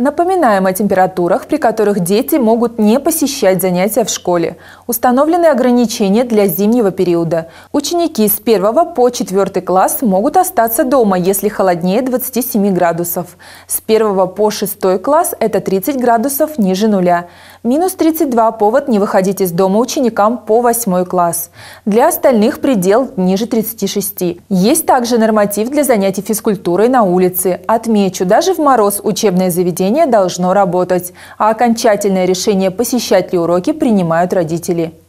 Напоминаем о температурах, при которых дети могут не посещать занятия в школе. Установлены ограничения для зимнего периода. Ученики с 1 по 4 класс могут остаться дома, если холоднее 27 градусов. С 1 по 6 класс это 30 градусов ниже нуля. Минус 32 – повод не выходить из дома ученикам по 8 класс. Для остальных предел ниже 36. Есть также норматив для занятий физкультурой на улице. Отмечу, даже в мороз учебное заведение объединение должно работать, а окончательное решение, посещать ли уроки, принимают родители.